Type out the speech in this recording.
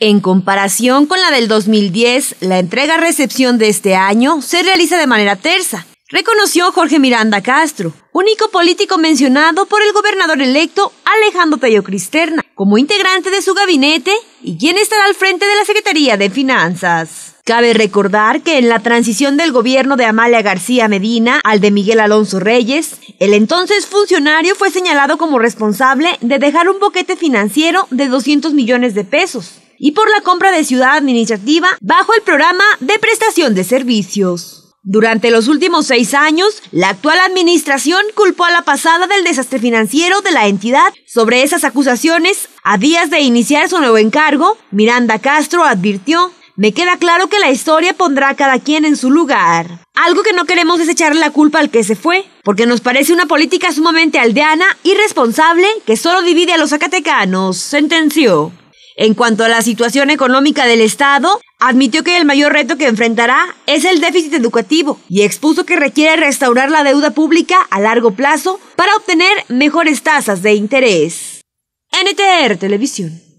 En comparación con la del 2010, la entrega-recepción de este año se realiza de manera tersa, reconoció Jorge Miranda Castro, único político mencionado por el gobernador electo Alejandro Tello Cristerna, como integrante de su gabinete y quien estará al frente de la Secretaría de Finanzas. Cabe recordar que en la transición del gobierno de Amalia García Medina al de Miguel Alonso Reyes, el entonces funcionario fue señalado como responsable de dejar un boquete financiero de 200 millones de pesos, y por la compra de ciudad administrativa bajo el programa de prestación de servicios. Durante los últimos seis años, la actual administración culpó a la pasada del desastre financiero de la entidad. Sobre esas acusaciones, a días de iniciar su nuevo encargo, Miranda Castro advirtió, me queda claro que la historia pondrá a cada quien en su lugar. Algo que no queremos es la culpa al que se fue, porque nos parece una política sumamente aldeana, irresponsable, que solo divide a los zacatecanos, sentenció. En cuanto a la situación económica del Estado, admitió que el mayor reto que enfrentará es el déficit educativo y expuso que requiere restaurar la deuda pública a largo plazo para obtener mejores tasas de interés. NTR Televisión.